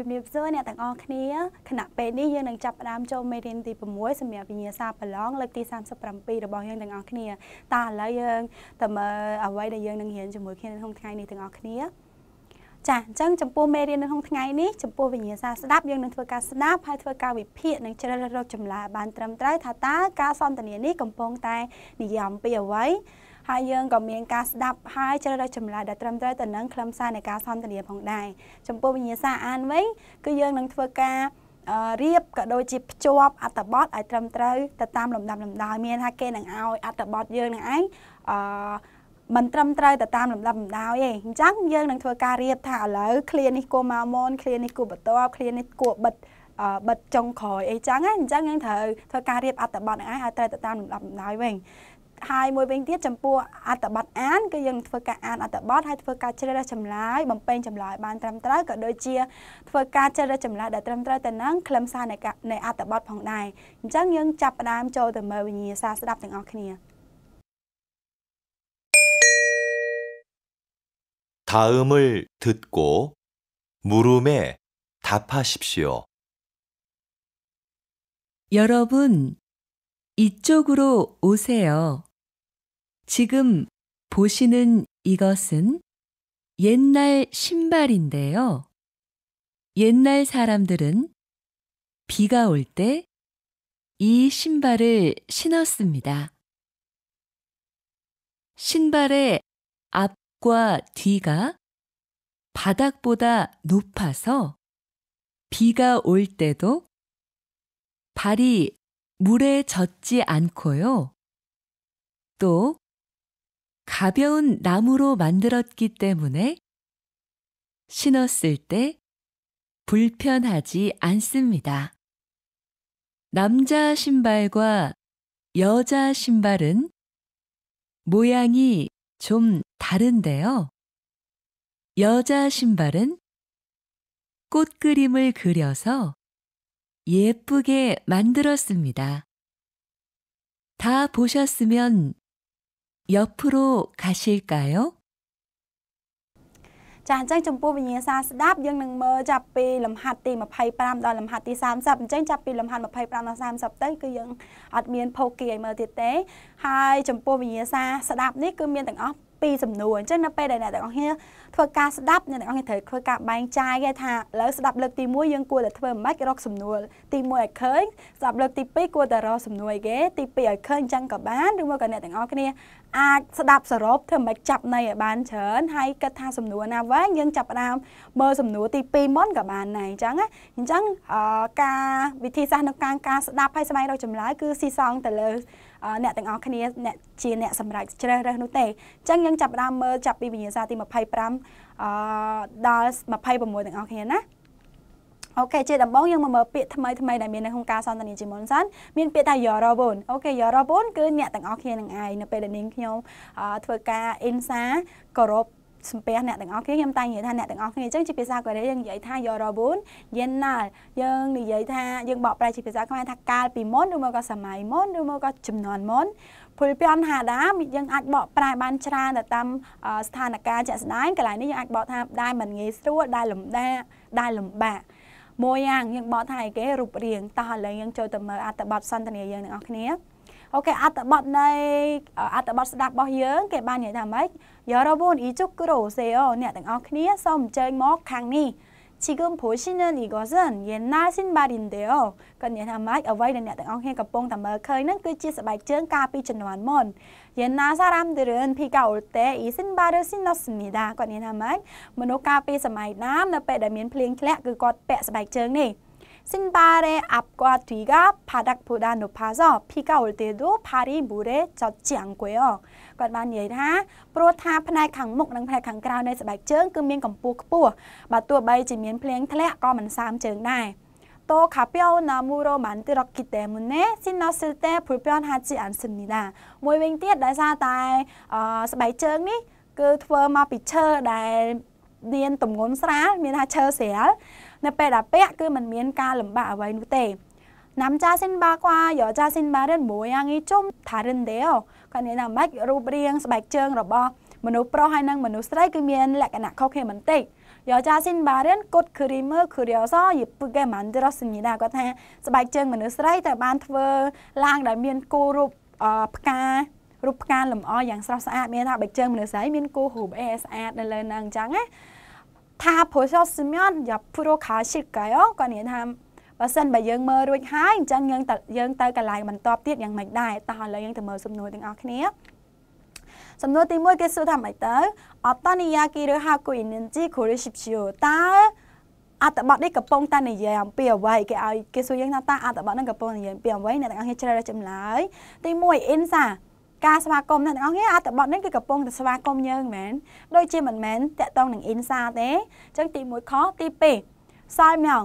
ជំរាបសួរអ្នកទាំងអស់គ្នាគណៈពេលនេះយើងនឹងចាប់ផ្ដើមចូលមេរៀនទី6សម្រាប់វិញ្ញាសាប្រឡងលើកទី37របស់យើងទាំងអស់គ្នាតើឥឡូវយើងទៅមើលអ្វីដែលយើងនឹងរៀនជាមួយគ្នានៅក្នុងថ្ងៃនេះទាំងអស់គ្នាចាអញ្ចឹងចំពោះមេរៀននៅក្នុងថ្ងៃនេះចំពោះវិញ្ញាសាស្ដាប់យើងនឹងធ្វើការស្ដាប់ហើយធ្វើការវិភាគនិងជ្រើសរើសចម្លើយបាន ត្រឹមត្រូវថាតើការសន្ទនានេះកំពុងតែនិយាយអំពីអ្វីហើយយើងក៏មានការស្ដាប់ហើយជ្រើសរើសចម្លើយដែលត្រឹមត្រូវទៅនឹងខ្លឹមសារនៃការសន្ទនាផងដែរចំពោះវិញ្ញាសាអានវិញគឺយើងនឹងធ្វើការរៀបក៏ដូចជាភ្ជាប់ អត្ថបទឲ្យត្រឹមត្រូវទៅតាមលំដាប់លំដោយមានថាគេនឹងឲ្យអត្ថបទយើងនឹងឯងអឺមិនត្រឹមត្រូវទៅតាមលំដាប់លំដោយទេអញ្ចឹងយើងនឹងធ្វើការរៀបថាឥឡូវឃ្លានេះគួរមកមុនឃ្លានេះគួរបន្ទាប់ឃ្លានេះគួរបិទបិទចុងក្រោយអីចឹងណាអញ្ចឹងយើងត្រូវធ្វើការរៀបអត្ថបទនឹងឯងឲ្យត្រូវទៅតាមលំដាប់លំដោយវិញហើយមួយវិញទៀតចំពោះអត្តបទអានគឺយើងធ្វើការអានអត្តបទហើយធ្វើការជ្រើសរើសចម្លើយបំពេញចម្លើយបានត្រឹមត្រូវក៏ដូចជាធ្វើការជ្រើសរើសចម្លើយដែលត្រឹមត្រូវទៅនឹងខ្លឹមសារនៃអត្តបទផងដែរអញ្ចឹងយើងចាប់ផ្ដើមចូលទៅមើលវិញ្ញាសាស្ដាប់ទាំងអស់គ្នា다음을듣고물음에답하십시오여러 분, 이쪽으로오세 요. 지금 보시는 이것은 옛날 신발인데요. 옛날 사람들은 비가 올 때 이 신발을 신었습니다. 신발의 앞과 뒤가 바닥보다 높아서 비가 올 때도 발이 물에 젖지 않고요. 또 가벼운 나무로 만들었기 때문에 신었을 때 불편하지 않습니다. 남자 신발과 여자 신발은 모양이 좀 다른데요. 여자 신발은 꽃 그림을 그려서 예쁘게 만들었습니다. 다 보셨으면 옆으로가실까 요? ចាអញ្ចឹងចំពោះវិញ្ញាសាស្ដាប់យើងនឹងមើលចាប់ពីលំហាត់ទី25ដល់លំហាត់ទី30អញ្ចឹងចាប់ពីលំហាត់25ដល់30ទៅគឺយើងអត់មានភោគីឲ្យមើលទៀតទេហើយចំពោះវិញ្ញាសាស្ដាប់នេះគឺមានទាំងអស់ពីសំណួរអញ្ចឹងនៅពេលដែលអ្នកទាំងអស់គ្នាធ្វើការស្ដាប់អ្នកទាំងអស់គ្នាត្រូវធ្វើការបែងចែកឲ្យថាឥឡូវស្ដាប់លើកទី1យើងគួរតែធ្វើមិនម៉េចរកសំណួរទី1ឲ្យឃើញស្ដាប់លើកទី2គួរតែរកសំណួរឯគេទី2ឲ្យឃើញអញ្ចឹងក៏បានឬមកក៏អ្នកទាំងអស់គ្នាអាចស្ដាប់សរុបធ្វើមិនចាប់ន័យឲ្យបានច្រើនហើយគិតថាសំណួរណាវិញយើងចាប់ផ្ដើមមើលសំណួរទី2មុនក៏បានដែរអញ្ចឹងអញ្ចឹងការវិធីសាស្ត្រក្នុងការការស្ដាប់ហើយស្វែងរកចម្លើយគឺស៊ីសងទៅលើអ្នកទាំងអស់គ្នាអ្នកជាអ្នកសម្រេចជ្រើសរើសនោះទេអញ្ចឹងយើងចាប់ផ្ដើមមើលចាប់ពីវិញ្ញាសាទី25អឺដល់26ទាំងអស់គ្នាណាអូខេជាដំបូងយើងមកមើលពាក្យថ្មីថ្មីដែលមាននៅក្នុងការសន្ទនាជាមុនសិនមានពាក្យថា your robot អូខេ your robot គឺអ្នកទាំងអស់គ្នានឹងឯងនៅពេលដែលនាងខ្ញុំធ្វើការ insa គោរពសំពះអ្នកទាំងអស់គ្នាខ្ញុំតែនិយាយថាអ្នកទាំងអស់គ្នាអញ្ចឹងជាភាសាកូរ៉េយើងនិយាយថា Yorobun Yennal យើងនិយាយថាយើងបកប្រែជាភាសាខ្មែរថាកាលពីមុនឬមកក៏សម័យមុនឬមកក៏ចំនួនមុនពលពាន់ហាដាយើងអាចបកប្រែបានច្រើនទៅតាមស្ថានភាពជាក់ស្ដែងកន្លែងនេះយើងអាចបកថាដែរមិនងាយស្រួលដែរលំដាកដែរលំបាកមួយយ៉ាងយើងបកថាអីគេរូបរាងតោះឥឡូវយើងចូលទៅមើលអត្ថបទសន្ទនាយើងទាំងអស់គ្នាអូខេអត្ថបទនៃអត្ថបទស្ដាប់របស់យើងគេបាននិយាយថាម៉េចយករវនអ៊ីជុគ្រូសេអូអ្នកទាំងអស់គ្នាសូមអញ្ជើញមកខាងនេះ지금보시는이것은옛날신발인데 요. គាត់និយាយថាម៉េចអ្វីដែលអ្នកទាំងអស់គ្នាកំពុងតែមើលឃើញហ្នឹងគឺជាស្បែកជើងកាលពីជំនាន់មុន옛날사람들은비가올때이신발을신었습니 다. គាត់និយាយថាម៉េចមនុស្សកាលពីសម័យដើមនៅពេលដែលមានភ្លៀងធ្លាក់គឺគាត់ពាក់ស្បែកជើងនេះ신발의앞과뒤가바닥보다높아서비가올때도발이물에젖지않고 요. 그러니까얘가프로타플라이강목랑플라이강그라운의스바이증그면검부크부마또바이지면플랭텔레거만삼증나이또가벼운나무로만들었기때문에신었을때불편하지않습니 다. មួយវិញទៀតដោយសារតែស្បែកជើងនេះគឺធ្វើមកពីឈើដែលមានទម្ងន់ស្រាលមានថាឈើស្រាលនៅពេលដែលពាក់គឺมันមានការលំបាកអ្វីនោះទេ남자신발과여자신발은모양이좀다른데요ក៏នេះណាម៉េចរូបរាងស្បែកជើងរបស់មនុស្សប្រុសហើយនិងមនុស្សស្រីគឺមានលក្ខណៈខុសគ្នាបន្តិច여자신말은꽃그림을그려서예쁘게만들었습니 다. គាត់ថាស្បែកជើងមនុស្សស្រីត្រូវបានធ្វើឡើងដោយមានគោរូបផ្ការូបផ្កាលម្អយ៉ាងស្រស់ស្អាតមានថាបែកជើងមនុស្សស្រីមានគោរូបអេស្អាតនៅលើហ្នឹងអញ្ចឹងណាថាព្រោះសស្មានយ៉ាព្រូខាឈិកកាយគាត់និយាយថាបើសិនបើយើងមើលរួចហើយអញ្ចឹងយើងទៅយើងទៅកន្លែងបន្ទាប់ទៀតយ៉ាងម៉េចដែរតោះឥឡូវយើងទៅមើលសំណួរទាំងអស់គ្នាសំណួរទី1គេសួរថាម៉េចទៅអត្តនិយាគីឬហៅគូអ៊ីនិនជីគូរីស៊ីបឈូតើអត្តបទនេះកំពុងតែនិយាយអំពីអ្វីគេឲ្យគេសួរយើងថាតើអត្តបទនឹងកំពុងនិយាយអំពីអ្វីអ្នកទាំងអស់គ្នាជ្រើសរើសចម្លើយទី1អ៊ីនសាការស្វាគមន៍អ្នកទាំងអស់គ្នាអត្តបទនេះគឺកំពុងតែស្វាគមន៍យើងមែនដូចជាមិនមែនតាក់ទងនឹងអ៊ីនសាទេអញ្ចឹងទី1ខទី2សាយមង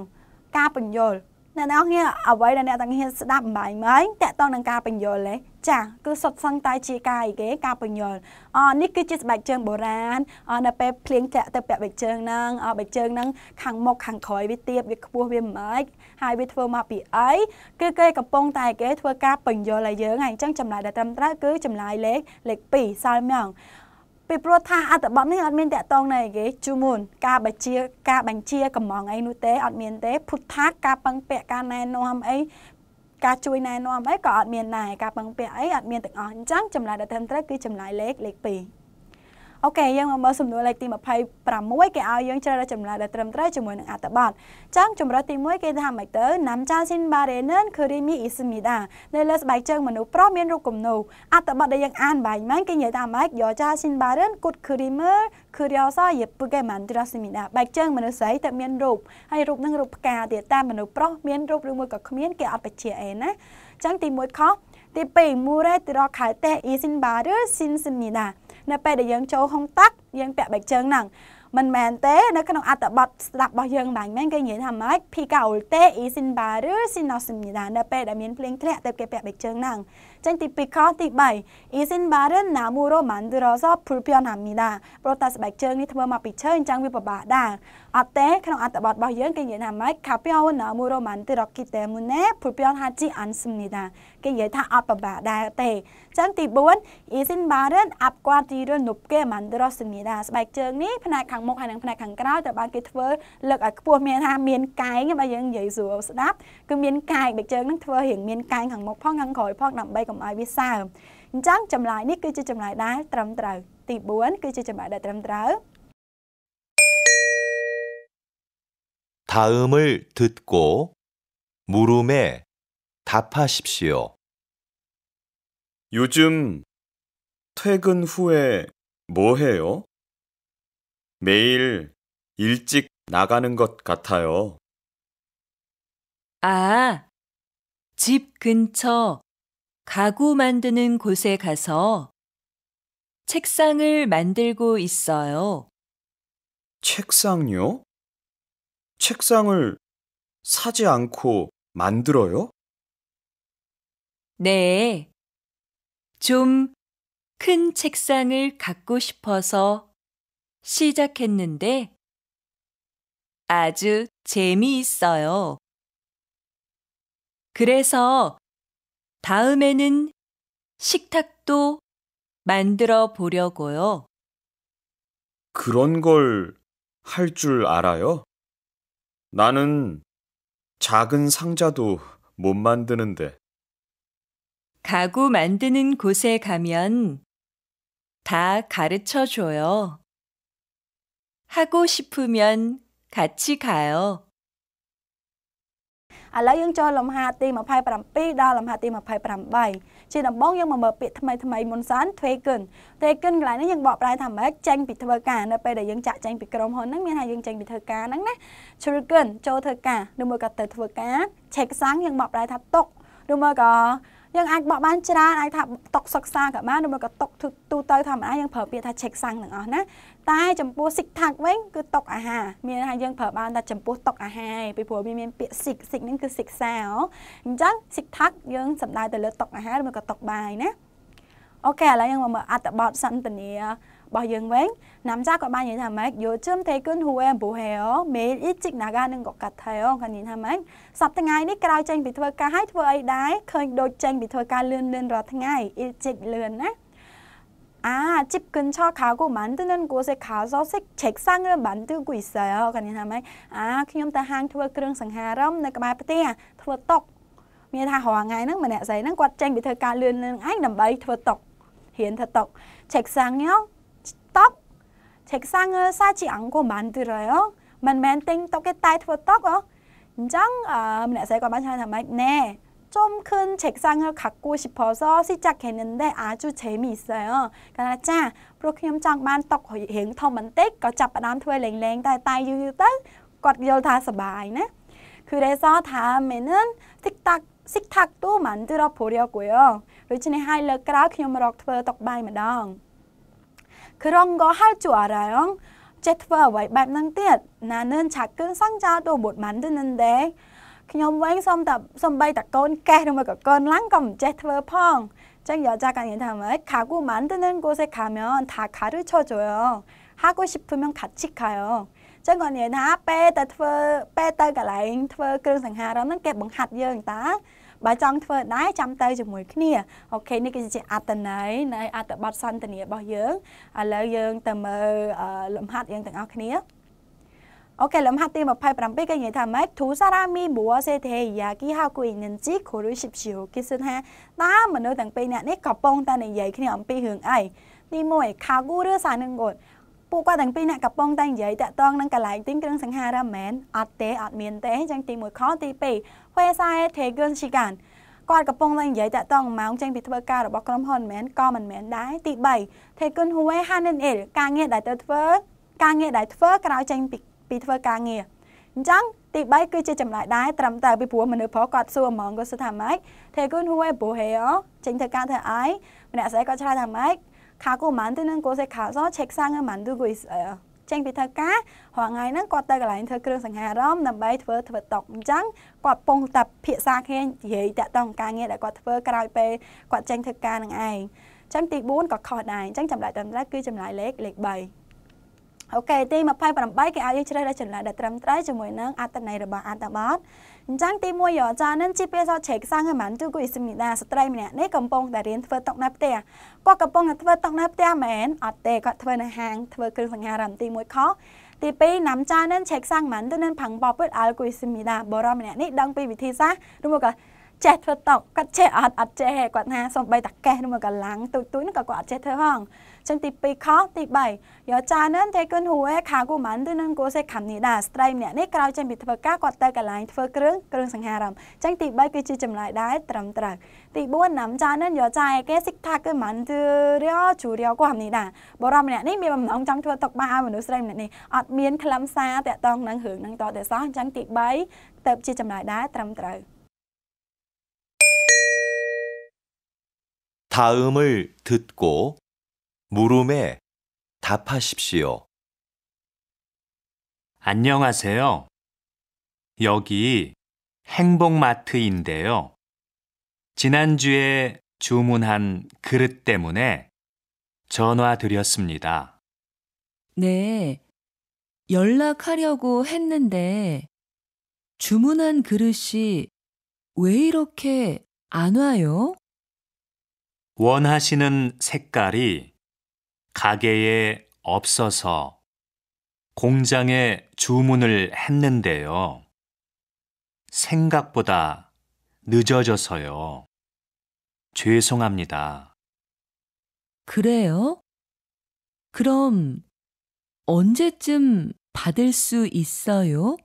ការបញ្យល់អ្នកនរគ្នាអ្វីដែលអ្នកទាំងហ៊ានស្ដាប់បាយមិញតកតងនឹងការបញ្យលទេចាគឺសុទ្ធសឹងតែជាការអីគេការបញ្យលអនេះគឺជាស្បែកជើងបុរាណនៅពេលភ្លៀងចាក់ទៅពាក់បែកជើងហ្នឹងបែកជើងហ្នឹងខាងមុខខាងក្រោយវាទៀបវាខ្ពស់វាមិនអាចហើយវាធ្វើមកពីអីគឺគេកំពុងតែគេធ្វើការបញ្យលឲ្យយើងហើយអញ្ចឹងចម្លើយដែលត្រឹមត្រូវគឺចម្លើយលេខលេខ2សាល់ម៉ងពីព្រោះថាអត្តបទនេះអត់មានតកតងណីគេជូមុនការបញ្ជាការបញ្ជាកំងអីនោះទេអត់មានទេពុទ្ធាការពឹងពាក់ការណែនាំអីការជួយណែនាំអីក៏អត់មានដែរការពឹងពាក់អីអត់មានទាំងអស់អញ្ចឹងចម្លើយដែលត្រឹមត្រូវគឺចម្លើយលេខលេខ2អូខេយើងមកមើលសំណួរលេខទី26គេឲ្យយើងជ្រើសរើសចម្លើយដែលត្រឹមត្រូវជាមួយនឹងអត្ថបទចឹងជម្រើសទី1គេថាម៉េចទៅណាំចាស៊ីនបារេនិនឃឺរីមីអ៊ីស្មីដានៅលើស្បែកជើងមនុស្សប្រុសមានរូបគំនូអត្ថបទដែលយើងអានបាញ់មិនគេនិយាយថាម៉េចយោចាស៊ីនបារេនគុតឃឺរីមើឃឺរីអសយេពុកេម៉ាន់ត្រាស៊ីមីដាបែកជើងមនុស្សស្រីតែមានរូបហើយរូបនឹងរូបផ្កាទៀតតាមមនុស្សប្រុសមានរូបឬមួយក៏គ្មានគេអត់បញ្ជាក់អីណាចឹងទី1ខុសទី2មូរ៉េទីរ៉ខៃតេអ៊ីស៊ីនបារេស៊ីនស៊ីមីដានៅពេលដែលយើងចូលហុងតាក់យើងពាក់បែកជើងហ្នឹងមិនមែនទេនៅក្នុងអត្ថបទស្ដាប់របស់យើងបាញ់មែនគេនិយាយថាម៉េចភីកាអូលតេអ៊ីស៊ីនបាឬស៊ីណូស៊ីមីដានៅពេលដែលមានភ្លេងធ្លាក់ទៅគេពាក់បែកជើងហ្នឹង젠티피카디바이이신발은나무로만들어서불편합니 다. 프로타스백증이트머마피처인장위법바 다. 어 때? 그럼아따밭바이엔그예나마이가벼운나무로만들었기때문에불편하지않습니 다. 그예타아빠바다 때. 젠티본이신발은앞과뒤를높게만들었습니 다. 스백증이ផ្នែកខាងមុខហើយនិងផ្នែកខាងក្រោយត្រូវបានគេធ្វើលើកឲ្យខ្ពស់មានថាមានកាយបើយើងនិយាយស្រួលស្ដាប់គឺមានកាយបែកជើងនឹងធ្វើរៀងមានកាយខាងមុខផងខាងក្រោយផងដើម្បី កុំឲ្យវាសើមអញ្ចឹងចម្លើយនេះគឺជាចម្លើយដែលត្រឹមត្រូវទី4គឺជាចម្លើយដែលត្រឹមត្រូវ 다음을 듣고 물음에 답하십시오. 요즘 퇴근 후에 뭐 해요? 매일 일찍 나가는 것 같아요. 아, 집 근처 가구 만드는 곳에 가서 책상을 만들고 있어요. 책상요? 책상을 사지 않고 만들어요? 네. 좀 큰 책상을 갖고 싶어서 시작했는데 아주 재미있어요. 그래서 다음에는 식탁도 만들어 보려고요. 그런 걸 할 줄 알아요? 나는 작은 상자도 못 만드는데. 가구 만드는 곳에 가면 다 가르쳐 줘요. 하고 싶으면 같이 가요. ឥឡូវយើងចុះលំហាទី27ដល់លំហាទី28ជាដំបូងយើងមកមើលពាក្យថ្មីថ្មីមុនសិន taken taken កន្លែងនេះយើងបកប្រែថាម៉េចចេញពីធ្វើការនៅពេលដែលយើងចាក់ចេញពីក្រុមហ៊ុនហ្នឹងមានថាយើងចេញពីធ្វើការហ្នឹងណា taken ចូលធ្វើការឬមួយក៏ទៅធ្វើការ check សាំងយើងបកប្រែថាຕົកឬមួយក៏យើងអាចបកបានច្រើនអាចថាຕົកសិក្សាក៏បានឬមកក៏ຕົកទូទៅធម្មតាយើងប្រើពាក្យថា check សាំងទាំងអស់ណាតែចំពោះ sick tag វិញគឺຕົកអាហារមានថាយើងប្រើបានតែចំពោះຕົកអាហារឯងពីព្រោះវាមាន ពាក្យ sick sick ហ្នឹងគឺសិក្សាអញ្ចឹង sick tag យើងសំដៅទៅលើຕົកអាហារឬមកក៏ຕົកបាយណាអូខេឥឡូវយើងមកមើលអត្ថបទសន្ទនារបស់យើងវិញណាំចាក៏បាននិយាយថាម៉េចយោជឹមទេគុនហ៊ូអេប៊ូហេអូមេអ៊ីជីកណាហ្កានឹងក៏កាត់ថែអូគាត់និយាយថាម៉េចសប្តាហ៍នេះក្រោយចេញពីធ្វើការហើយធ្វើអីដែរឃើញដូចចេញពីធ្វើការលឿនលឿនរាល់ថ្ងៃអ៊ីជីកលឿនណា아집근처가고만드는곳에가서 색, 책상을만들고있어 요. 그러니까 아, ខ្ញុំទៅហាងធ្វើគ្រឿងសង្ហារឹមនៅក្បែរផ្ទះធ្វើតុកមានថារាល់ថ្ងៃហ្នឹងម្នាក់ស្រីហ្នឹងគាត់ចេញពីធ្វើការលឿនលឿនឯងដើម្បីធ្វើតុករៀនធ្វើតុក책상요 tok 책상을싸지않고만들어 요. មិនមែនទិញតុកគេតែធ្វើតុកអូអញ្ចឹងម្នាក់ស្រីគាត់បានឆ្លើយថាម៉េចណែ좀큰책상을갖고싶어서시작했는데아주재미있어요គាត់ថាចាព្រោះខ្ញុំចង់បានតុករៀងធំបន្តិចក៏ចាប់ផ្ដើមធ្វើលេងលេងតែតែយូរយូរទៅគាត់យល់ថាសប្បាយណាគឺរេសថាមែនតិកតាក់សិកថាក់ទូមិនទៅរកពរយកគយដូច្នេះហើយលើកក្រោយខ្ញុំរកធ្វើតុកបាយម្ដង 그런 거 할 줄 알아요. 제트와 왈밤는 뜻 나는 작은 상자도 못 만드는데 그냥 왕섬 바이 다꺼운 르마건 랑검 제트와 펑. 여자가 인함을 가구 만드는 곳에 가면 다 가르쳐줘요. 하고 싶으면 같이 가요. 짱 언니는 아, 빼다 트워 빼다가 라잉 트워 그런 생활하는 게 뭔가 하디요 일បើចង់ធ្វើដែរចាំទៅជាមួយគ្នាអូខេនេះគឺជាអត្តន័យនៃអត្តបទសន្ទនារបស់យើងឥឡូវយើងទៅមើលលំហាត់យើងទាំងអស់គ្នាអូខេលំហាត់ទី27គេនិយាយថាម៉េចធូសារ៉ាមីបួសេទេយ៉ាគីហៅគួយនិនជីខូរូស៊ីបឈីវគេសួរថាតើមនុស្សទាំងពីរនាក់នេះកំពុងតែនិយាយគ្នាអំពីរឿងអីទី1ខាគូឬសានឹងគាត់ពួកគាត់ទាំងពីរអ្នកកំពុងតែនិយាយតាក់ទងនឹងកន្លែងទិញគ្រឿងសង្ហារឹមមែនអត់ទេអត់មានទេចឹងទី1ខទី2 Huesae Dragon Shikan គាត់កំពុងតែនិយាយតាក់ទងម៉ោងចេញពីធ្វើការរបស់ក្រុមហ៊ុនមែនក៏មិនមែនដែរទី3 Dragon Hue Hanen Il ការងារដែលទៅធ្វើ ការងារដែលធ្វើក្រោយចេញពីពីធ្វើការងារអញ្ចឹងទី3គឺជាចម្លើយដែរត្រឹមត្រូវពីព្រោះមនុស្សប្រុសគាត់សួរហ្មងគាត់សួរថាម៉េច Dragon Hue Boheo ចេញធ្វើការធ្វើអីម្នាក់ស្រីគាត់ឆ្លើយថាម៉េច가구만드는곳에가서책상을만들고있어 요. ចេញពីធ្វើការរាល់ថ្ងៃហ្នឹងគាត់ទៅកន្លែងធ្វើគ្រឿងសង្ហារមដើម្បីធ្វើធ្វើតុកអញ្ចឹងគាត់ពងតែភាសាគ្នានិយាយតាក់ទងការងារដែលគាត់ធ្វើក្រោយពេលគាត់ចេញធ្វើការនឹងឯងអញ្ចឹងទី4ក៏ខុសដែរអញ្ចឹងចម្លើយត្រឹមត្រូវគឺចម្លើយលេខលេខ3អូខេទី28គេឲ្យយើងជ្រើសរើសចម្លើយដែលត្រឹមត្រូវជាមួយនឹងអត្ថន័យរបស់អត្ថបទអញ្ចឹងទី1យោចានឹងជាភាសាឆែកសាំងហ្មងទូគួយស្មីដាស្ត្រីម្នាក់នេះកំពុងតែរៀនធ្វើតុកនៅផ្ទះគាត់កំពុងតែធ្វើតុកនៅផ្ទះមែនអត់ទេគាត់ធ្វើនៅហាងធ្វើគ្រឿងសង្ហារឹមទី1ខុសទី2នាំចានឹងឆែកសាំងហ្មងទៅនឹងផាំងបបពុតអល់គួយស្មីដាបរមម្នាក់នេះដឹងពីវិធីសាស្ត្រឬមកក៏ចេះធ្វើតុកគាត់ចេះអត់អត់ចេះគាត់ថាសំបីតាកេះឬមកក៏ឡាំងទូចទូចនឹងក៏គាត់អត់ចេះធ្វើហងចឹងទី2ខុសទី3យោចានឹងតែគុនហួរខាគូមិនទៅនឹងគូសេខាំនេះដែរស្ត្រីម្នាក់នេះក្រោយចេញពីធ្វើការគាត់ទៅកន្លែងធ្វើគ្រឿងគ្រឿងសង្ហារឹមចឹងទី3គឺជាចម្លើយដែរត្រឹមត្រូវទី4ណាំចានឹងយោចាគេសិកថាគឺមិនទៅរៀលជូរៀលគូហាំនេះដែរបរមម្នាក់នេះមានបំណងចង់ធ្វើទុកបានឲ្យមនុស្សស្រីម្នាក់នេះអត់មានខ្លឹមសារតាក់ទងនឹងរឿងនឹងតទៅសោះចឹងទី3ទៅជាចម្លើយដែរត្រឹមត្រូវ다음을듣고 물음에 답하십시오. 안녕하세요. 여기 행복마트인데요. 지난주에 주문한 그릇 때문에 전화 드렸습니다. 네. 연락하려고 했는데 주문한 그릇이 왜 이렇게 안 와요? 원하시는 색깔이 가게에 없어서 공장에 주문을 했는데요. 생각보다 늦어져서요. 죄송합니다. 그래요? 그럼 언제쯤 받을 수 있어요?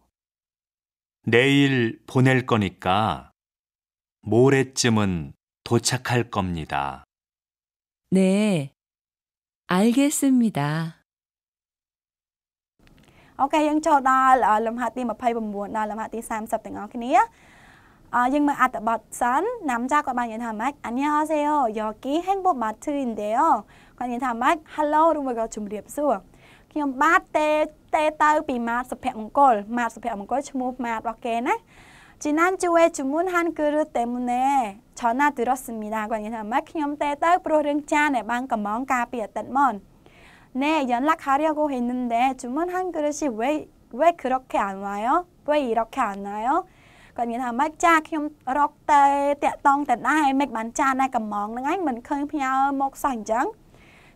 내일 보낼 거니까 모레쯤은 도착할 겁니다. 네, 알겠습니 다. អូខេយើងចូលដល់លំហាត់ទី29ដល់លំហាត់ទី30ទាំងអស់គ្នាអើយើងមើលអត្ថបទសិនណាំចាគាត់បាននិយាយថាម៉េចអញ្ញាហសេយោយោគីហេងបបាទធឺនដេអូគាត់និយាយថាម៉េច Hello ឬមកក៏ជំរាបសួរខ្ញុំបាទទេទេទៅពីម៉ាតសុភមង្គលម៉ាតសុភមង្គលឈ្មោះម៉ាតរបស់គេណា 지난주에 주문한 그릇 때문에 전화 들었습니다마 큰염때 떡브로릉찬에 방금멍 까비였던 네, 연락하려고 했는데 주문한 그릇이 왜, 왜 그렇게 안 와요? 왜 이렇게 안 와요? 관계자마 짜 큰염럭때 떼똥떼나이 맥만짜나 금멍 랭 m ì n 피아 목상장.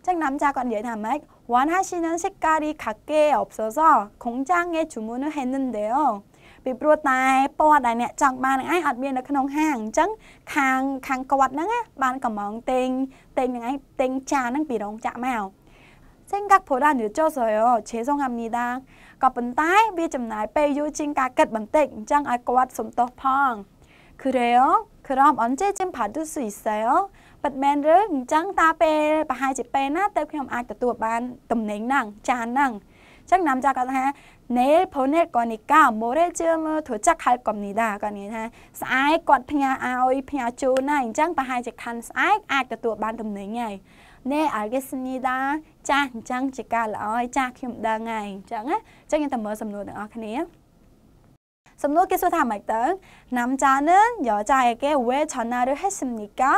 책 남자가 얘기하 원하시는 색깔이 각계에 없어서 공장에 주문을 했는데요. ពីព្រោះតែពណ៌ដែលអ្នកចង់បាននឹងឯងអត់មាននៅក្នុងហាងអញ្ចឹងខាងខាងគាត់ហ្នឹងបានកំងទិញទិញនឹងឯងទិញចានហ្នឹងពីរោងចក្រមកសេងកាក់ផូដានយោចោសយោឆេសុងអាមីដាក៏ប៉ុន្តែវាចំណាយពេលយូរជាងការគិតបន្តិចអញ្ចឹងឲ្យគាត់សំទោសផងគឺរេអូក្រុមអនជេជិមផាឌូស៊ីសេលប៉ិតមែនឬអញ្ចឹងតាពេលប្រហែលជាពេលណា ទៅខ្ញុំអាចទទួលបានតំណែងហ្នឹងចានហ្នឹងអញ្ចឹងនាំចាក់គាត់ថា내일보낼거니까모레쯤도착할겁니 다. 그러니까스아이껏피냐아오이피냐주나인장바하이칸스아이아이또반덤능이네알겠습니 다. 자인장지가라이자김당아이인장아저기더뭐섬노는아그네 요. សំណួរគេសួរថាម៉េចទៅណាំចានឹងយកចាយគេវេឆណាឬហេសមីកា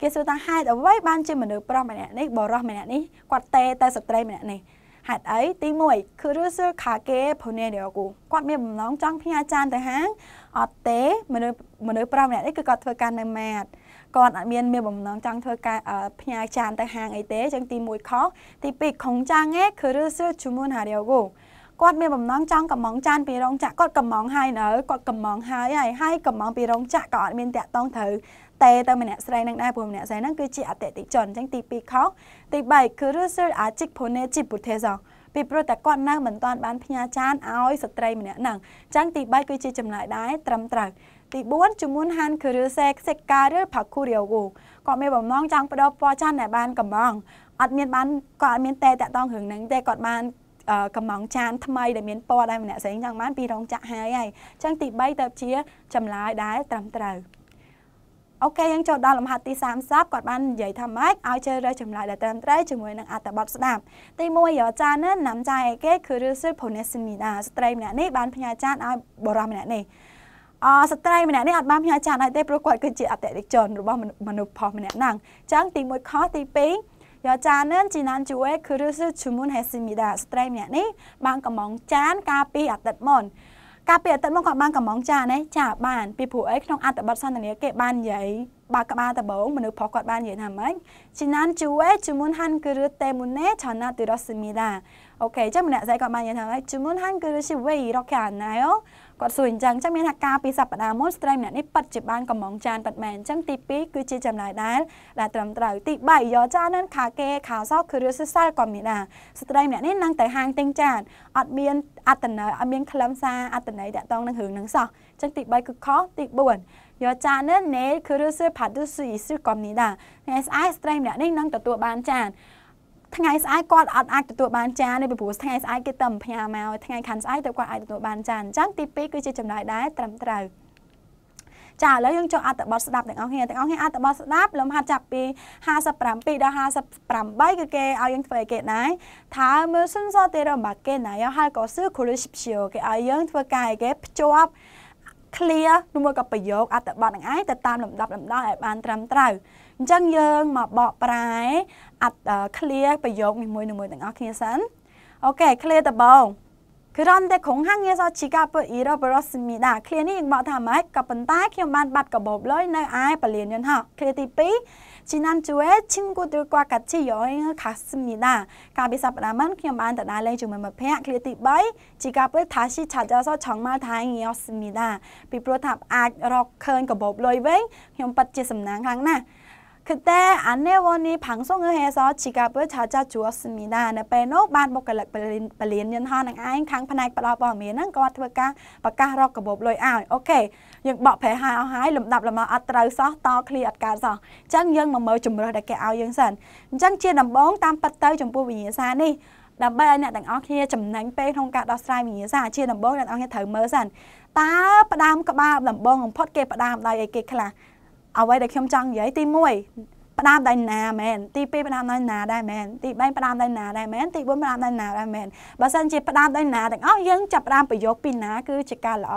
គេសួរថាហេតុអ្វីបានជាមនុស្សប្រុសម្នាក់នេះបរោះម្នាក់នេះគាត់តេទៅស្ត្រីម្នាក់នេះហេតុអីទី1គឺរឺសឺខាកេភូនេរគូគាត់មានបំណងចង់ផ្ញើចានទៅហាងអត់ទេមនុស្សមនុស្ស5ម្នាក់នេះគឺគាត់ធ្វើការនៅម៉ាតគាត់អត់មានមានបំណងចង់ធ្វើការផ្ញើចានទៅហាងអីទេចឹងទី1ខុសទី2ខុងចាងឯគឺរឺសឺជមុនហារាវគូគាត់មានបំណងចង់កំងចានពីរោងចក្រគាត់កំងហើយនៅគាត់កំងហើយហើយហើយកំងពីរោងចក្រក៏អត់មានតាក់តងត្រូវតេទៅម្នាក់ស្រីនឹងដែរព្រោះម្នាក់ស្រីហ្នឹងគឺជាអតិថិជនអញ្ចឹងទី2ខុសទី3គឺឬសិលអាជីកភូនេជីពុទ្ធេសោពីព្រោះតែគាត់នៅមិនទាន់បានផ្ញើចានឲ្យស្ត្រីម្នាក់ហ្នឹងអញ្ចឹងទី3គឺជាចម្លើយដែរត្រឹមត្រូវទី4ជំនួនហានគឺឬសេខ្សេកាឬផាគូរីវគាត់មានបំណងចង់បដោពណ៌ចានដែលបានកំងអត់មានបានគាត់អត់មានតែតតងរឿងហ្នឹងទេគាត់បានកំងចាន ថ្មីដែលមានពណ៌ដែលម្នាក់ស្រីចង់បានពីរងចាក់ហើយហើយអញ្ចឹងទី3ទៅជាចម្លើយដែរត្រឹមត្រូវអូខេយើងចូលដល់លំហាត់ទី30គាត់បាននិយាយថាម៉េចឲ្យជ្រើសរើសចម្លើយដែលត្រឹមត្រូវជាមួយនឹងអត្ថបទស្ដាប់ទី1យោចានណាំចាយឯគេគឺរឿងសឺ Ponesmina ស្ត្រីម្នាក់នេះបានផ្ញើចានឲ្យបរិះម្នាក់នេះអស្ត្រីម្នាក់នេះអត់បានផ្ញើចានឲ្យទេព្រោះគាត់គឺជាអតិថិជនរបស់មនុស្សផុសម្នាក់ហ្នឹងអញ្ចឹងទី1ខុសទី2យោចាននឹងជីណានជួយគឺរឿងជុំមុនហេស៊ីមីដាស្ត្រីម្នាក់នេះបានកំងចាន កាលពីអាទិត្យមុនកាលពីអតីតមកគាត់បានកំងចាណែចាបានពីព្រោះអីក្នុងអត្តបទសន្ទនាគេបាននិយាយបើក្បាលដបងមនុស្សប្រុសគាត់បាននិយាយថាម៉េចជីណានជូអេជមុនហាន់គឺរឺតេមុនណេឆាណាទីរ៉ូស៊ីមីដាអូខេចាំម្នាក់ស្អីគាត់បាននិយាយថាម៉េចជមុនហាន់គឺរឺស៊ីវេរ៉ូកាណៃអូគាត់សួរអញ្ចឹងអញ្ចឹងមានថាការពីសប្តាហ៍មុនស្ត្រីម្នាក់នេះពិតជាបានកំងចានពិតមែនអញ្ចឹងទី2គឺជាចំណាយដែរដែលត្រឹមត្រូវទី3យកចាននឹងខាគេខាសោគឺរឿងសិសាលក៏មានដែរស្ត្រីម្នាក់នេះនឹងទៅហាងទិញចានអត់មានអត្តន័យអត់មានខ្លឹមសារអត្តន័យតាក់ទងនឹងរឿងនឹងសោះអញ្ចឹងទី3គឺខុសទី4យកចាននេះណេគឺរឿងសិផាឌូស៊ីស៊ឺក៏មានដែរថ្ងៃស្អែកស្ត្រីម្នាក់នេះនឹងទទួលបានចានថ្ងៃស្អែកគាត់អត់អាចទទួលបានចានទេពីព្រោះថ្ងៃស្អែកគេតែផ្ញើមកថ្ងៃខាងស្អែកទៅគាត់អាចទទួលបានចានអញ្ចឹងទី2គឺជាចំណាយដែរត្រឹមត្រូវចាឥឡូវយើងចុះអត្ថបទស្ដាប់ទាំងអស់គ្នាទាំងអស់គ្នាអត្ថបទស្ដាប់លំហាត់ចាប់ពី57ដល់58គឺគេឲ្យយើងធ្វើឲ្យគេដែរថាមើលសិនសតេរបស់គេណាយហើយក៏សឺ crucial គេឲ្យយើងធ្វើការឲ្យគេភ្ជាប់ clear ឬមួយក៏ប្រយោគអត្ថបទនឹងឯងទៅតាមលំដាប់លំដោយឲ្យបានត្រឹមត្រូវអញ្ចឹងយើងមកបកប្រែអត់ clear ប្រយោគនេះមួយនឹងមួយទាំងអស់គ្នាសិនអូខេ clear តបងគ្រាន់តែក្រុងហាងងារសជីកាពើអ៊ីរ៉ុបរ៉ូស៊ីមីដាឃ្លានេះយើងបកថាម៉េចក៏ប៉ុន្តែខ្ញុំបានបាត់កបោបលុយនៅឯបលានយន្តហោះឃ្លាទី2ជីណានជួេឈិងគូទូកាកាជីយ៉យខាស៊ីមីដាកាលពីសប្តាហ៍មុនខ្ញុំបានទៅដើរលេងជាមួយមិត្តភ័ក្តិឃ្លាទី3ជីកាពើថាស៊ីឆាចាសឆងមកថៃងៀស៊ីមីដាពីព្រោះថាអាចរកឃើញកបោបលុយវិញខ្ញុំប៉ັດជាសំណាងខ្លាំងណាស់그때안내원이방송을해서지갑을찾아주었습니 다. នៅពេលនោះបានបុគ្គលិកបលៀនយន្តហោះនឹងឯងខាងផ្នែកផ្ដល់ព័ត៌មានហ្នឹងគាត់ធ្វើការប្រកាសរកកាបូបលុយឲ្យអូខេយើងបកប្រែហើយអស់ហើយលំដាប់លំអអត់ត្រូវសោះតឃ្លីអត់កើតសោះអញ្ចឹងយើងមកមើលជំរឿសដែលគេឲ្យយើងសិនអញ្ចឹងជាដំបងតាមពិតទៅចំពោះវិញ្ញាសានេះដើម្បីឲ្យអ្នកទាំងអស់គ្នាចំណេញពេលក្នុងការដោះស្រាយវិញ្ញាសាជាដំបងអ្នកទាំងអស់គ្នាត្រូវមើលសិនតើផ្ដើមក្បាលដំបងបំផុតគេផ្ដើមដោយអីគេខ្លះអ្វីដែលខ្ញុំចង់និយាយទី1ផ្ដាំដៃណាមែនទី2ផ្ដាំដៃណាដែរមែនទី3ផ្ដាំដៃណាដែរមែនទី4ផ្ដាំដៃណាដែរមែនបើសិនជាផ្ដាំដៃណាទាំងអស់យើងចាប់ផ្ដាំប្រយោគពីណាគឺជាការល្អ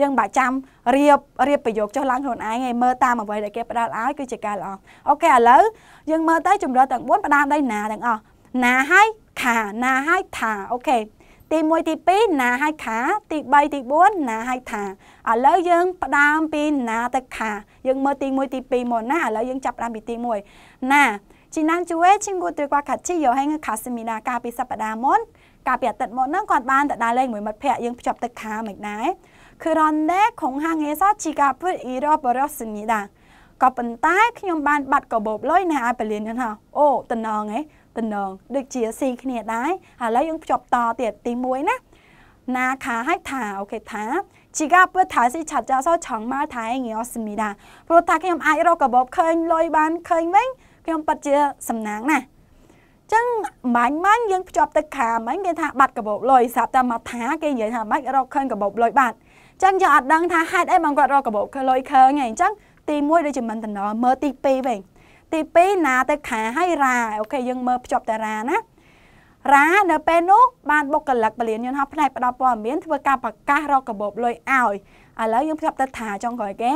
យើងបាក់ចាំរៀបរៀបប្រយោគចុះឡើងខ្លួនឯងហើយមើលតាមអ្វីដែលគេផ្ដាល់ឲ្យគឺជាការល្អអូខេឥឡូវយើងមើលទៅជំរឿទាំង4ផ្ដាំដៃណាទាំងអស់ណាហើយខាណាហើយថាអូខេទី1ទី2ណាហើយខាទី3ទី4ណាហើយថាឥឡូវយើងផ្ដើមពីណាទៅខា យើងមើលទី1ទី2មុនណាឥឡូវយើងចាប់ផ្ដើមពីទី1ណាជីណានជួេឈិងគូត្រីកវខាជីយោហេងខាសេមីណាកាលពីសប្តាហ៍មុនកាលពីអាទិត្យមុនហ្នឹងគាត់បានទៅដើរលេងមួយមិត្តភ័ក្ដិយើងភ្ជាប់ទៅខាមិនដែរគឺរ៉នដេខុងហាងេសាជីកាពុអ៊ីរ៉ូបរ៉ូសេមីដាក៏ប៉ុន្តែខ្ញុំបានបាត់កបោបលុយនៅអាប៉លីនហ្នឹងហ៎អូតំណងហ៎តំណងដូចជាស៊ីគ្នាដែរឥឡូវយើងភ្ជាប់តទៀតទី1ណាណាខាហៃថាអូខេថាជីកាពើថាស៊ីឆាត់ចាសឆងម៉ាថៃងអស្មីដាព្រោះថាខ្ញុំអាចរកកបបឃើញលុយបានឃើញវិញខ្ញុំពិតជាសំណាងណាចឹងបាញ់ម៉ាញ់យើងភ្ជាប់ទៅខាមិញគេថាបាត់កបបលុយស្រាប់តែមកថាគេនិយាយថាម៉េចរកឃើញកបបលុយបាត់ចឹងយើងអត់ដឹងថាហេតុអីមកគាត់រកកបបលុយឃើញហ្នឹងចឹងទី1ដូចជាមិនតំណមើលទី2វិញទី2ណាទៅខាហើយរាអូខេយើងមើលភ្ជាប់តារាណារានៅពេលនោះបានបុគ្គលិកបលានយន្តហោះផ្នែកផ្ដល់ព័ត៌មានធ្វើការប្រកាសរកកាបូបលុយឲ្យឥឡូវយើងភ្ជាប់ទៅថាចុងក្រោយគេ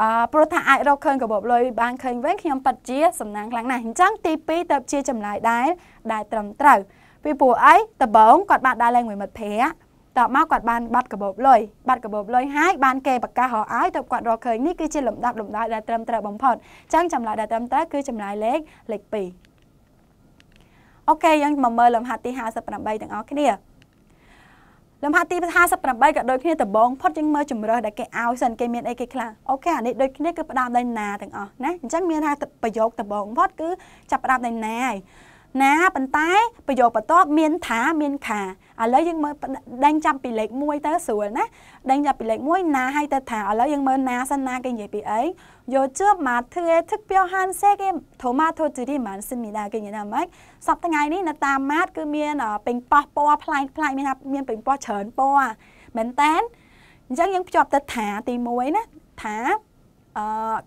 អឺព្រោះថាអាចរកឃើញកាបូបលុយបានឃើញវិញខ្ញុំប៉ັດជាសំណាងខ្លាំងណាស់អញ្ចឹងទី2ទៅជាចម្លើយដែរដែលត្រឹមត្រូវ ពីព្រោះអីដបងគាត់បានដើរឡើងមួយមិត្តភ័ក្តិតមកគាត់បានបាត់កាបូបលុយបាត់កាបូបលុយហើយបានគេប្រកាសរកឲ្យទៅគាត់រកឃើញនេះគឺជាលំដាប់លំដោយដែលត្រឹមត្រូវបំផុតអញ្ចឹងចម្លើយដែលត្រឹមត្រូវគឺចម្លើយលេខលេខ2អូខេយើងមកមើលលំហាត់ទី58ទាំងអស់គ្នាលំហាត់ទី58ក៏ដូចគ្នាដំបងផុតយើងមើលជំរើសដែលគេឲ្យសិនគេមានអីគេខ្លះអូខេអានេះដូចគ្នាគឺផ្ដើមដោយណាទាំងអស់ណាអញ្ចឹងមានថាប្រយោគដំបងផុតគឺចាប់ផ្ដើមដោយណាហើយណាប៉ុន្តែប្រយោគបន្ទាប់មានថាមានខាឥឡូវយើងមើលដេញចាប់ពីលេខ1ទៅស្រួលណាដេញចាប់ពីលេខ1ណាហើយទៅថាឥឡូវយើងមើលណាសិនណាគេនិយាយពីអីយោជឿម៉ាធឿទឹកពីហានសេគេធូម៉ាធូជីរីម៉ានសិនមីណាគេនិយាយថាម៉េចសប្តាហ៍នេះនៅតាមម៉ាតគឺមានពេញប៉ោះពណ៌ផ្លែផ្លែមានថាមានពេញប៉ោះច្រើនពណ៌មែនតើអញ្ចឹងយើងភ្ជាប់ទៅថាទី1ណាថា 어,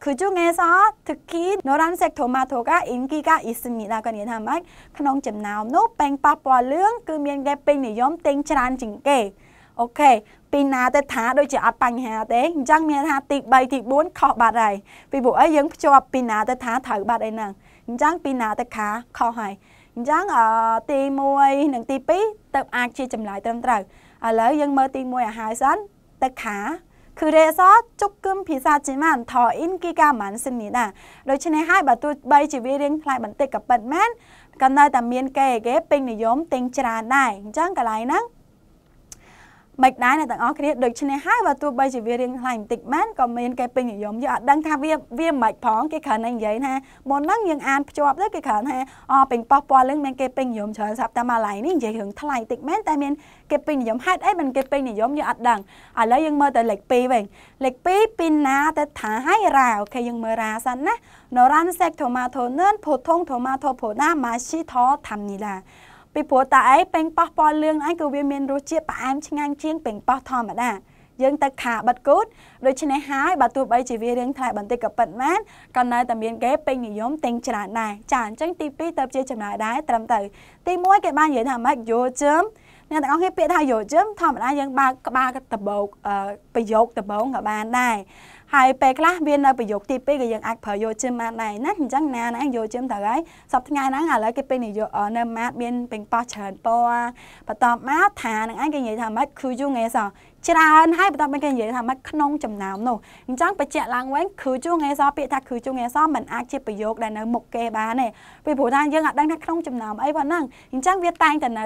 그중에서특히노란색토마토가인기가있습니 다. 그건얘는막ក្នុងចំណោមនោះប៉េងប៉ះពណ៌លឿងគឺមានគេពេញនិយមទិញច្រើនជាងគេអូខេពីណាទៅថាដូចជាអត់បញ្ហាទេអញ្ចឹងមានថាទី3ទី4ខុសបាត់ហើយពីព្រោះអីយើងភ្ជាប់ពីណាទៅថាត្រូវបាត់អីហ្នឹងអញ្ចឹងពីណាទៅខាខុសហើយអញ្ចឹងទី1និងទី2ទៅអាចជាចម្លើយត្រឹមត្រូវឥឡូវយើងមើលទី1ឲ្យហើយសិនទៅខា그래서조금비싸지만더인기가많습니 다. 도시네하이바투바이지위링플라이번뜩กับប៉ុន្មានក៏នៅតែមានគេគេពេញនិយមទិញច្រើនដែរអញ្ចឹងកន្លែងហ្នឹងមិនដែរអ្នកទាំងអស់គ្នាដូចគ្នាហើយបើទោះបីជាវារៀងថ្លៃបន្តិចមែនក៏មានគេពេញនិយមយកអត់ដឹងថាវាវាមិនផងគេគ្រាន់តែនិយាយថាមុនហ្នឹងយើងអានភ្ជាប់ទៅគេគ្រាន់ថាអពេញប៉ោះពណ៌លឹងមានគេពេញនិយមច្រើនស្រាប់តែមកឡៃនេះនិយាយរឿងថ្លៃបន្តិចមែនតែមានគេពេញនិយមហេតុអីមិនគេពេញនិយមយើងអត់ដឹងឥឡូវយើងមើលទៅលេខ2វិញលេខ2ពីណាទៅថាហើយរ៉ាអូខេយើងមើលរ៉ាសិនណាណូរ៉ាន់សេកតូម៉ាតូនឿនផូថុងតូម៉ាតូផូណាម៉ាស៊ីថោថាំនីឡាពីព្រោះតាអីពេញប៉ោះប៉លលឿងហ្នឹងគឺវាមានរសជាតិផ្អែមឆ្ងាញ់ជាងពេញប៉ោះធម្មតាយើងទៅខាបិទគូតដូច្នេះហើយបើទោះបីជាវារៀងថ្លៃបន្តិចក៏ពិតមែនក៏នៅតែមានគេពេញនិយមទិញច្រើនដែរចាអញ្ចឹងទី2ទៅជាចំណាយដែរត្រឹមទៅទី1គេបាននិយាយថាម៉េចយោជឹមអ្នកទាំងអស់គ្នាពាក្យថាយោជឹមធម្មតាយើងបើកក្បាលដបោកប្រយោគដបងក៏បានដែរហើយពេលខ្លះវានៅប្រយោគទី2ក៏យើងអាចប្រើយោជឹមម៉ាត់ដែរណាអញ្ចឹងណាណាយោជឹមទៅហើយសប្ថ្ងៃហ្នឹងឥឡូវគេពេញនិយមនៅម៉ាត់មានពេញប៉ោះច្រើនពណ៌បន្ទាប់មកថានឹងឯងគេនិយាយថាម៉េចគឺយូងេសោច្រើនហើយបន្ទាប់មកគេនិយាយថាម៉េចក្នុងចំណោមនោះអញ្ចឹងបញ្ជាក់ឡើងវិញគឺជួងេសពាក្យថាគឺជួងេសមិនអាចជាប្រយោគដែលនៅមុខគេបានទេពីព្រោះថាយើងអាចដឹងថាក្នុងចំណោមអីប៉ុណ្ណឹងអញ្ចឹងវាតែងតែនៅ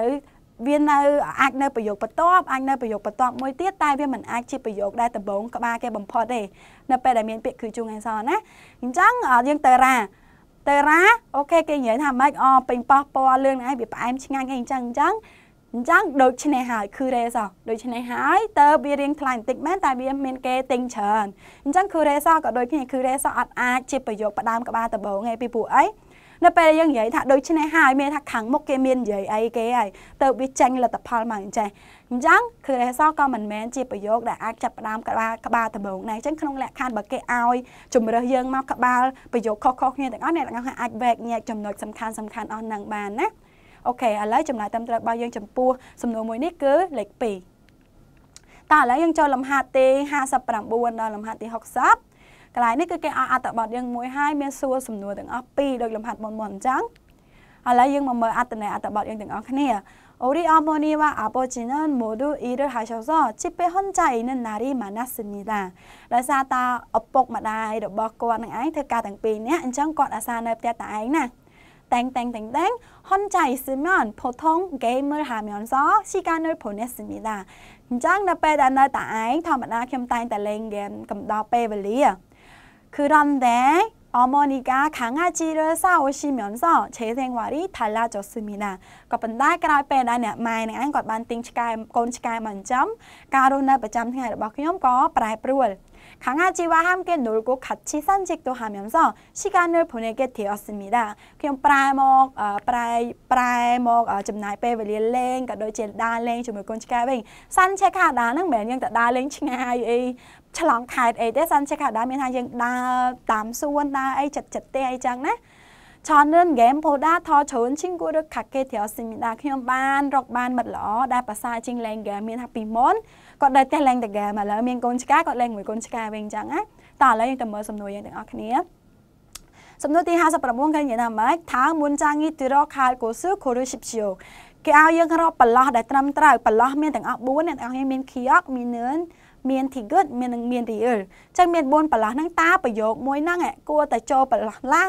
វានៅអាចនៅប្រយោគបន្ទាប់អាចនៅប្រយោគបន្ទាប់មួយទៀតតែវាមិនអាចជាប្រយោគដែលដំបូងក្បាលគេបំផុតទេនៅពេលដែលមានពាក្យគឺជួងអេសណាអញ្ចឹងយើងទៅរ៉ាទៅរ៉ាអូខេគេនិយាយថាម៉េចអពេញប៉ោះពណ៌លឿងហ្នឹងឯងវាផ្អែមឆ្ងាញ់អីអញ្ចឹងអញ្ចឹងអញ្ចឹងដូច្នេះហើយគឺរេស ដូច្នេះហើយតើវារៀងថ្លៃបន្តិចមែនតែវាមានគេទិញច្រើនអញ្ចឹងគឺរេសក៏ដូចគ្នាគឺរេសអត់អាចជាប្រយោគផ្ដើមក្បាលដំបូងឯងពីពួកអីនៅពេលយើងនិយាយថាដូចនេះហើយមានថាខាងមុខគេមាននិយាយអីគេហើយទៅវាចាញ់លទ្ធផលមកអញ្ចេះអញ្ចឹងគ្រឿងអក្សរក៏មិនមែនជាប្រយោគដែលអាចចាប់ផ្ដើមក្បាលក្បាលដំបូងដែរអញ្ចឹងក្នុង លក្ខខណ្ឌបើគេឲ្យជំរើសយើងមកក្បាលប្រយោគខុសៗគ្នាទាំងអស់អ្នកទាំងអស់អាចវែកញែកចំណុចសំខាន់សំខាន់អស់នឹងបានណាអូខេឥឡូវចំណាយតាមត្រូវរបស់យើងចំពោះសំណួរមួយនេះគឺលេខ2តើឥឡូវយើងចូលលំហាត់ទី59ដល់លំហាត់ទី60កន្លែងនេះគឺគេអស់អត្ថបទយើងមួយហើយមានសួរសំណួរទាំងអស់ពីរដោយលំហាត់មុនមុនអញ្ចឹងឥឡូវយើងមកមើលអត្ថន័យអត្ថបទយើងទាំងអស់គ្នាអូរីអមនីវ៉ាអាបូជីណនមូឌូអ៊ីរហៃសោសជីពេហ៊ុនចៃនឹងណារីម៉ាណាសិនីឡាដោយសារតាឪពុកម្ដាយរបស់គាត់នឹងឯងធ្វើការទាំងពីរនាក់អញ្ចឹងគាត់អាសានៅផ្ទះតែឯងណាតែងតែងតែងតែងហ៊ុនចៃស៊ីម៉ានផូថុងហ្គេមឺហាមយ៉នសស៊ីកានឺផូនេសិនីឡាអញ្ចឹងដល់ពេលដែលនៅតែឯងធម្មតាខ្ញុំតែងតែលេងហ្គេមកំដរពេលវេលា그런데어머니가강아지를사오시면서제생활이달라졌습니 다. 그런데그라페나냐마이는안것만띵치카이꼰치카이만점가로나버점생활을먹으면거브라이브롤강아지와함께놀고같이산책도하면서시간을보내게되었습니 다. 그냥프라이 목, 어, 프라 이, 프라이 목, 어, 좀나이빼버릴 랭, 그러 지, 달 랭, 좀물건치카 뱅, 산책하다는매년다달랭칭하 이, ឆ្លងខេត្តអីទេសានឆេកដែរមានថាយើងដើរតាមសួនដើរអីចិត្តចិត្តទេអីចឹងណាឆននឹងហ្គេមពោដាថោជ្រូនឈិងគួរខាកេត្រោសិមីដាខ្ញុំបានរកបានមិត្តល្អដែលប្រសើរជាងលេងហ្គេមមានថាពីមុនគាត់ដែលតែលេងតែហ្គេមឥឡូវមានកូនឆ្កែគាត់លេងមួយកូនឆ្កែវិញអញ្ចឹងណាតោះឥឡូវយើងទៅមើលសំណួរយើងទាំងអស់គ្នាសំណួរទី59ឃើញនិយាយថាម៉េចថាមុនចាងីទីរកខាលកូស៊ូខូរូស៊ីបឈូគេឲ្យយើងរកប្រឡោះដែលត្រឹមត្រូវប្រឡោះមានទាំងអស់4អ្នកទាំងអស់គ្នាមានខៀកមាននឿនមានធីហ្គឹតមាននឹងមានរីអលចឹងមាន4ប្រឡោះហ្នឹងតាប្រយោគមួយហ្នឹងគួរតែចូលប្រឡោះឡា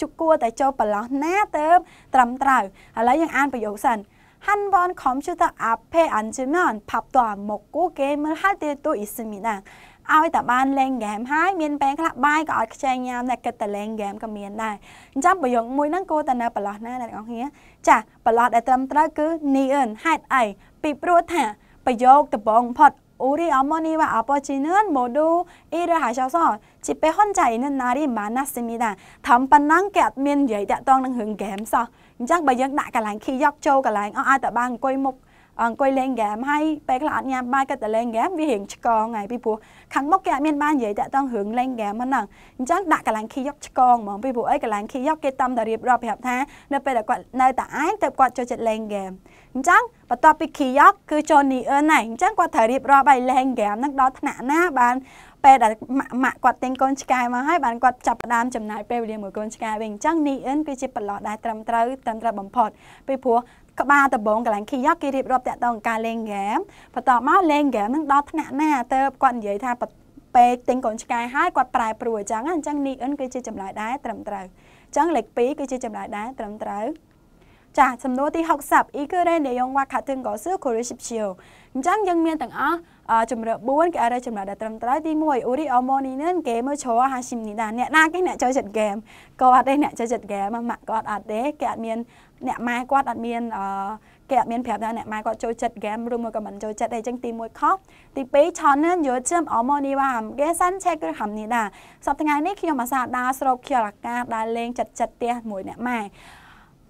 ជគួរតែចូលប្រឡោះណាទៅត្រឹមត្រូវឥឡូវយើងអានប្រយោគសិនហាន់វ៉នខំព្យូទ័រអាប់ពេលអានជិមនផាប់តមកគូហ្គេមហាល់ទេទូអ៊ីសមីណាឲ្យតែបានលេងហ្គេមហើយមានពេលខ្លះបាយក៏ឲ្យខ្ចែងញ៉ាំតែគិតតែលេងហ្គេមក៏មានដែរអញ្ចឹងប្រយោគមួយហ្នឹងគួរតែនៅប្រឡោះណាអ្នកនរគ្នាចាប្រឡោះដែលត្រឹមត្រូវគឺ neon ហេតុអីពីព្រោះថាប្រយោគដំបងបំផុត우리어머니와아버지는모두일을하셔서집에혼자있는날이많았습니 다. 다음반랑게 admin និយាយតាក់ទងនឹងរឿងហ្គេមសោះអញ្ចឹងបើយើងដាក់កន្លែង key យកចូលកន្លែងអស់អាចតែបានអង្គុយមុខអង្គុយលេងហ្គេមហើយពេលខ្លះអត់ញ៉ាំបាយក៏តែលេងហ្គេមវារៀងឆ្កងហើយពីព្រោះខាងមុខគេអត់មានបាននិយាយតាក់ទងរឿងលេងហ្គេមហ្នឹងអញ្ចឹងដាក់កន្លែងខីយកឆ្កងហ្មងពីព្រោះអីកន្លែងខីយកគេតាមតែរៀបរាប់ប្រាប់ថានៅពេលដែលគាត់នៅតែឯងទៅគាត់ចូលចិត្តលេងហ្គេមអញ្ចឹងបន្ទាប់ពី Kiyok គឺ Johnny Earn ហ្នឹងអញ្ចឹងគាត់ត្រូវរៀបរាប់ឲ្យលេងហ្គេមហ្នឹងដល់ថ្នាក់ណា បាន ពេលដែលម៉ាក់គាត់ទិញកូនឆ្កែមកហើយបានគាត់ចាប់ផ្ដើមចំណាយពេលវេលាមួយកូនឆ្កែវិញអញ្ចឹង Nien គឺជាបន្លោះដែលត្រឹមត្រូវត្រឹមត្រូវបំផុតពីព្រោះក្បាលដំបងកន្លែង Kiyok គេរៀបរាប់តាក់ទងនឹងការលេងហ្គេមបន្ទាប់មកលេងហ្គេមហ្នឹងដល់ថ្នាក់ណាទៅគាត់និយាយថាពេលទិញកូនឆ្កែហើយគាត់ប្រែប្រួលអញ្ចឹងអញ្ចឹង Nien គឺជាចម្លើយដែរត្រឹមត្រូវអញ្ចឹងលេខ2គឺជាចម្លើយដែរត្រឹមត្រូវចាសំណួរទី60អ៊ីគឺរ៉េនាយងវ៉ាខាទិងកោសឺកូរីស៊ីបឈៀវអញ្ចឹងយើងមានទាំងអស់ជំរឿ4គេអាចរើសចម្លើយដែលត្រឹមត្រូវទី1អ៊ូរីអូម៉ូនីនឹងគេមើលជ្រោះហាស៊ីមនីដាអ្នកណាគេអ្នកចូលចិត្តហ្គេមគាត់ទេអ្នកចូលចិត្តហ្គេមម៉ាក់គាត់អត់ទេគេអត់មានអ្នកម៉ែគាត់អត់មានគេអត់មានប្រាប់ថាអ្នកម៉ែគាត់ចូលចិត្តហ្គេមឬមួយក៏មិនចូលចិត្តអីចឹងទី1ខុសទី2ឆននឹងយោជឹមអមនីវ៉ាមហ្គេសាន់ឆែកឬហាំនីដាសប្តាហ៍ថ្ងៃនេះខ្ញុំអាសាដាស្រូបខ្យល់អាកាសដើរលេងចិត្តចិត្តផ្ទះមួយអ្នកម៉ែ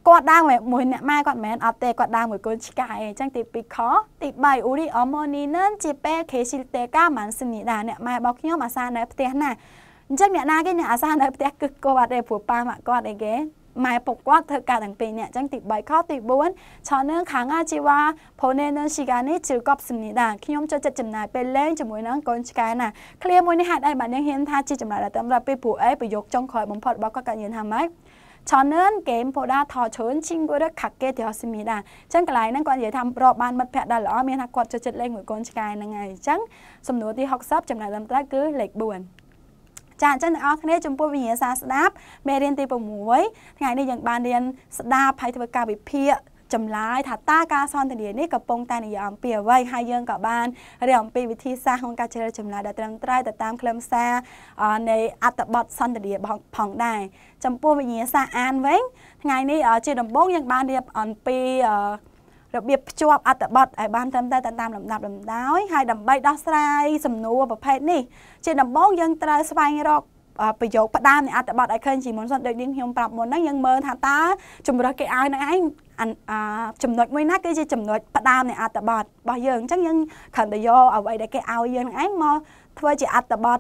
គាត់ដើរមួយអ្នកម៉ែគាត់មិនមែនអត់ទេគាត់ដើរមួយកូនឆ្កែអញ្ចឹងទី2ខទី3អ៊ូរីអមនីនិនជាពេលខេស៊ីលតេកាម៉ាន់សនីដាអ្នកម៉ែរបស់ខ្ញុំអាសានៅផ្ទះណាអញ្ចឹងអ្នកណាគេអ្នកអាសានៅផ្ទះគឺគាត់ទេព្រោះប៉ាម៉ាក់គាត់អីគេម៉ែពុកគាត់ធ្វើការទាំងពីរនាក់អញ្ចឹងទី3ខទី4ឆននឹងខាងអាជីវ៉ាផូនេនឹងស៊ីកានីជឺកប់សនីដាខ្ញុំចូលចិត្តចំណាយពេលលេងជាមួយនឹងកូនឆ្កែណាឃ្លាមួយនេះហេតុអីបាទយើងហ៊ានថាជាចំណាយដល់ត្រឹមដល់ពេលព្រោះអីប្រយោគចុងក្រោយបំផុតរបស់គាត់ក៏និយាយថាម៉េច저는게임보다더좋은친구를갖게되었습니다អញ្ចឹងកន្លែងហ្នឹងគាត់និយាយថារកបានមិត្តភ័ក្តិដែលល្អមានថាគាត់ចូលចិត្តលេងមួយកូនឆ្កែហ្នឹងហើយអញ្ចឹងសំណួរទី60ចំណែកត្រឹមត្រូវគឺលេខ4ចាអញ្ចឹងអ្នកនរគ្នាចំពោះវិញ្ញាសាស្ដាប់មេរៀនទី6ថ្ងៃនេះយើងបានរៀនស្ដាប់ហើយធ្វើការវិភាគចម្លើយថាតើការសន្ទនានេះកំពុងតែនិយាយអំពីអ្វីហើយយើងក៏បានរៀនអំពីវិធីសាស្ត្រក្នុងការជ្រើសរើសចម្លើយដែលត្រឹមត្រូវទៅតាមខ្លឹមសារនៃអត្ថបទសន្ទនាផងដែរចំពោះវិញ្ញាសាអានវិញថ្ងៃនេះជាដំបូងយើងបានរៀបអំពីរបៀបភ្ជាប់អត្ថបទឲ្យបានត្រឹមត្រូវតាមលំដាប់លំដោយ ហើយដើម្បីដោះស្រាយសំណួរប្រភេទនេះ ជាដំបូងយើងត្រូវស្វែងរកប្រយោគផ្ដាមនៃអត្ថបទឲ្យឃើញជាមុនសិនដូចនាងខ្ញុំប្រាប់មុនហ្នឹងយើងមើលថាតើជំរើសគេឲ្យនឹងឯងចំណុចមួយណាគឺជាចំណុចផ្ដើមនៃអត្ថបទរបស់យើងអញ្ចឹងយើងគ្រាន់តែយកអ្វីដែលគេឲ្យយើងនឹងឯងមកធ្វើជាអត្ថបទ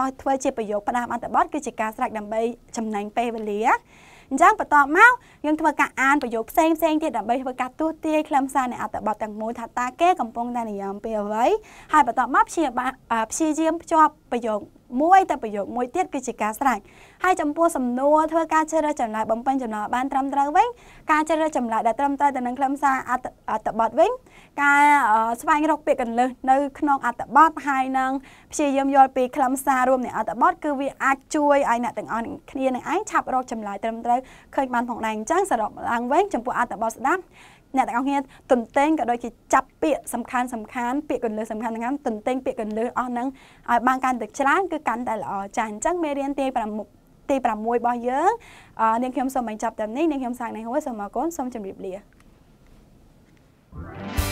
មកធ្វើជាប្រយោគផ្ដើមអត្ថបទគឺជាការស្រេចដើម្បីចំណេញពេលវេលាអញ្ចឹងបន្ទាប់មកយើងធ្វើការអានប្រយោគផ្សេងផ្សេងទៀតដើម្បីធ្វើការទស្សន៍ទាយខ្លឹមសារនៃអត្ថបទទាំងមូលថាតើគេកំពុងតែនិយមពីអ្វីហើយបន្ទាប់មកព្យាព្យាយាមភ្ជាប់ប្រយោគមួយទៅប្រយោគមួយទៀតគឺជាការស្រេចហើយចំពោះសំណួរធ្វើការជ្រើសរើសចម្លើយបំពេញចម្លើយបានត្រឹមត្រូវវិញការជ្រើសរើសចម្លើយដែលត្រឹមត្រូវទៅនឹងខ្លឹមសារអត្ថបទវិញការស្វែងរកពាក្យកន្លឹះនៅក្នុងអត្ថបទហើយនឹងព្យាយាមយល់ពីខ្លឹមសាររួមនៃអត្ថបទគឺវាអាចជួយឲ្យអ្នកទាំងអស់គ្នានឹងឯងឆាប់រកចម្លើយត្រឹមត្រូវឃើញបានផងដែរអញ្ចឹងសរុបឡើងវិញចំពោះអត្ថបទស្ដាប់អ្នកទាំងអស់គ្នាទន្ទេងក៏ដូចជាចាប់ពាក្យសំខាន់សំខាន់ពាក្យកន្លឹះសំខាន់សំខាន់ទន្ទេងពាក្យកន្លឹះអស់ហ្នឹងឲ្យបានកាន់តែច្រើនគឺកាន់តែល្អចាអញ្ចឹងមេរៀនទី6ទី6របស់យើងនាងខ្ញុំសូមបញ្ចប់តាមនេះនាងខ្ញុំសាងនៃហួយសូមអរគុណសូមជម្រាបលា Thank you.